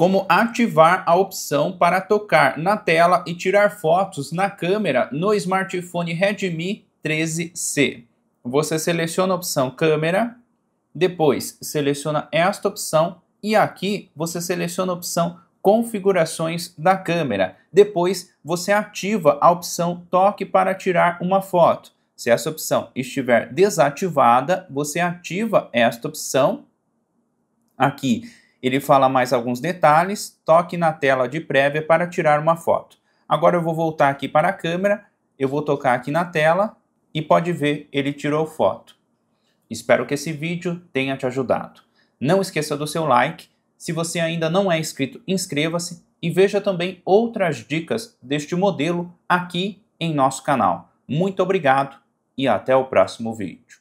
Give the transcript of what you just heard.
como ativar a opção para tocar na tela e tirar fotos na câmera no smartphone Redmi 13C. Você seleciona a opção câmera, depois seleciona esta opção e aqui você seleciona a opção configurações da câmera. Depois você ativa a opção toque para tirar uma foto. Se essa opção estiver desativada, você ativa esta opção aqui ele fala mais alguns detalhes, toque na tela de prévia para tirar uma foto. Agora eu vou voltar aqui para a câmera, eu vou tocar aqui na tela e pode ver, ele tirou foto. Espero que esse vídeo tenha te ajudado. Não esqueça do seu like, se você ainda não é inscrito, inscreva-se e veja também outras dicas deste modelo aqui em nosso canal. Muito obrigado e até o próximo vídeo.